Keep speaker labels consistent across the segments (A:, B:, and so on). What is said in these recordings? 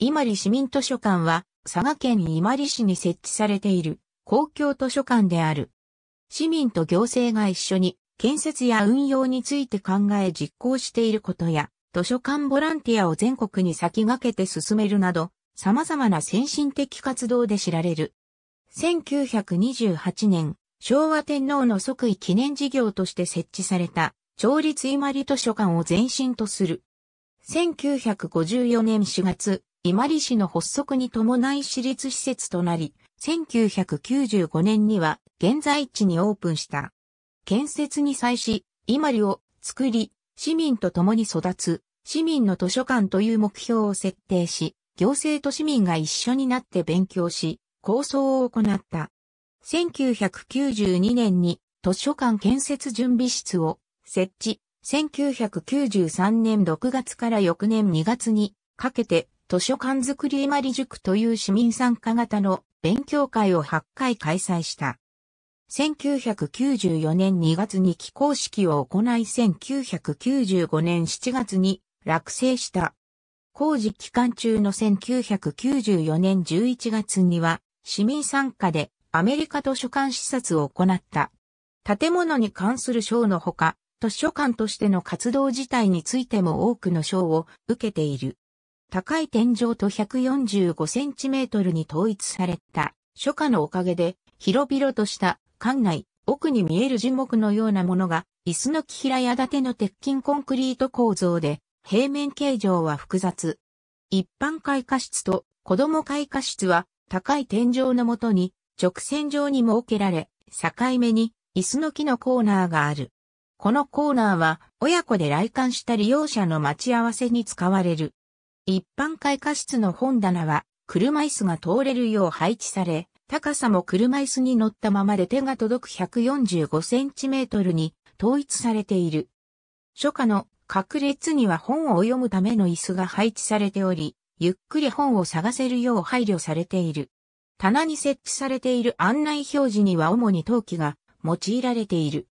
A: 伊万里市民図書館は、佐賀県伊万里市に設置されている公共図書館である。市民と行政が一緒に建設や運用について考え実行していることや、図書館ボランティアを全国に先駆けて進めるなど、様々な先進的活動で知られる。1928年、昭和天皇の即位記念事業として設置された、町立伊万里図書館を前身とする。1954年4月、伊万里市の発足に伴い私立施設となり、1995年には現在地にオープンした。建設に際し、伊万里を作り、市民と共に育つ、市民の図書館という目標を設定し、行政と市民が一緒になって勉強し、構想を行った。1992年に図書館建設準備室を設置、1993年6月から翌年2月にかけて図書館づくりまり塾という市民参加型の勉強会を8回開催した。1994年2月に起工式を行い1995年7月に落成した。工事期間中の1994年11月には市民参加でアメリカ図書館視察を行った。建物に関する賞のほか、図書館としての活動自体についても多くの賞を受けている。高い天井と1 4 5トルに統一された初夏のおかげで広々とした館内、奥に見える樹木のようなものが椅子の木平屋建ての鉄筋コンクリート構造で平面形状は複雑。一般開花室と子供開花室は高い天井のもとに直線上に設けられ、境目に椅子の木のコーナーがある。このコーナーは親子で来館した利用者の待ち合わせに使われる。一般開花室の本棚は、車椅子が通れるよう配置され、高さも車椅子に乗ったままで手が届く 145cm に統一されている。初夏の各列には本を読むための椅子が配置されており、ゆっくり本を探せるよう配慮されている。棚に設置されている案内表示には主に陶器が用いられている。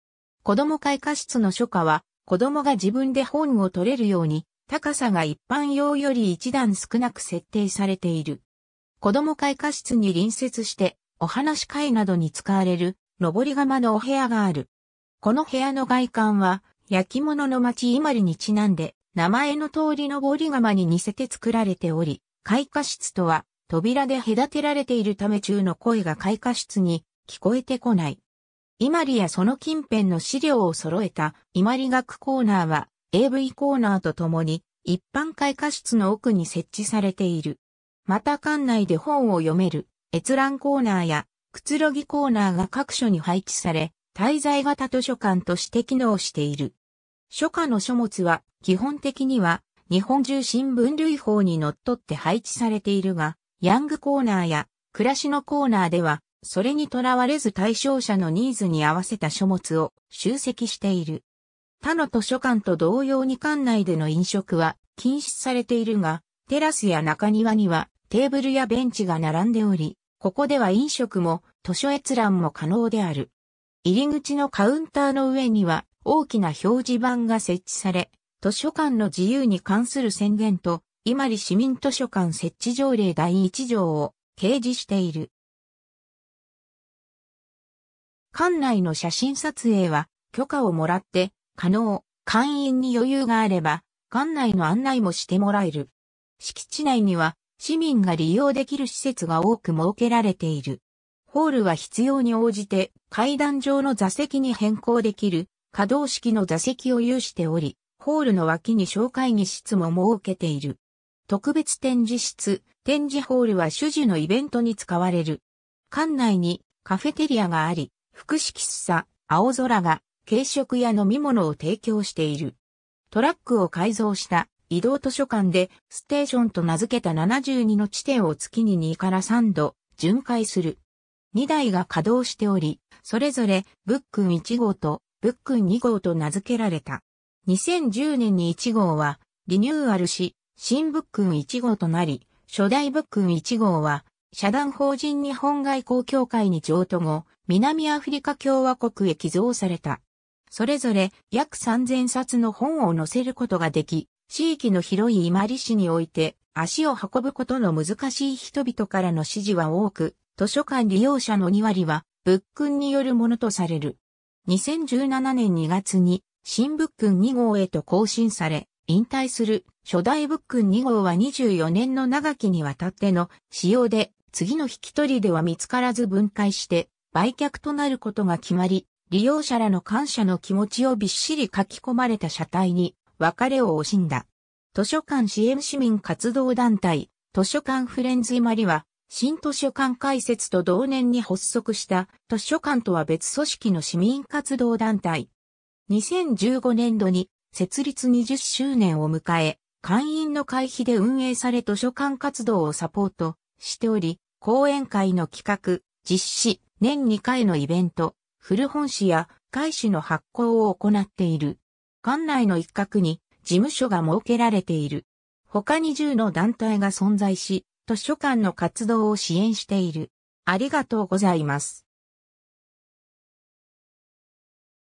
A: 子供会課室の初夏は、子供が自分で本を取れるように高さが一般用より一段少なく設定されている。子供会課室に隣接して、お話し会などに使われる、上り窯のお部屋がある。この部屋の外観は、焼き物の町伊万里にちなんで、名前の通り上り窯に似せて作られており、開花室とは、扉で隔てられているため中の声が開花室に聞こえてこない。伊万里やその近辺の資料を揃えた伊万里学コーナーは、AV コーナーとともに一般会花室の奥に設置されている。また館内で本を読める閲覧コーナーやくつろぎコーナーが各所に配置され、滞在型図書館として機能している。書家の書物は基本的には日本中新聞類法にのっとって配置されているが、ヤングコーナーや暮らしのコーナーでは、それにとらわれず対象者のニーズに合わせた書物を集積している。他の図書館と同様に館内での飲食は禁止されているが、テラスや中庭にはテーブルやベンチが並んでおり、ここでは飲食も図書閲覧も可能である。入り口のカウンターの上には大きな表示板が設置され、図書館の自由に関する宣言と、万里市民図書館設置条例第1条を掲示している。館内の写真撮影は許可をもらって可能、会員に余裕があれば、館内の案内もしてもらえる。敷地内には、市民が利用できる施設が多く設けられている。ホールは必要に応じて階段上の座席に変更できる可動式の座席を有しており、ホールの脇に小会議室も設けている。特別展示室、展示ホールは主事のイベントに使われる。館内にカフェテリアがあり、複式喫茶、青空が、軽食や飲み物を提供している。トラックを改造した移動図書館でステーションと名付けた72の地点を月に2から3度巡回する。2台が稼働しており、それぞれブックン1号とブックン2号と名付けられた。2010年に1号はリニューアルし、新ブックン1号となり、初代ブックン1号は社団法人日本外交協会に譲渡後、南アフリカ共和国へ寄贈された。それぞれ約3000冊の本を載せることができ、地域の広い伊万里市において足を運ぶことの難しい人々からの支持は多く、図書館利用者の2割は、仏訓によるものとされる。2017年2月に、新仏訓2号へと更新され、引退する初代仏訓2号は24年の長きにわたっての使用で、次の引き取りでは見つからず分解して、売却となることが決まり、利用者らの感謝の気持ちをびっしり書き込まれた車体に別れを惜しんだ。図書館支援市民活動団体、図書館フレンズイマリは、新図書館開設と同年に発足した図書館とは別組織の市民活動団体。2015年度に設立20周年を迎え、会員の会費で運営され図書館活動をサポートしており、講演会の企画、実施、年2回のイベント、古本市や外市の発行を行っている。館内の一角に事務所が設けられている。他に10の団体が存在し、図書館の活動を支援している。ありがとうございます。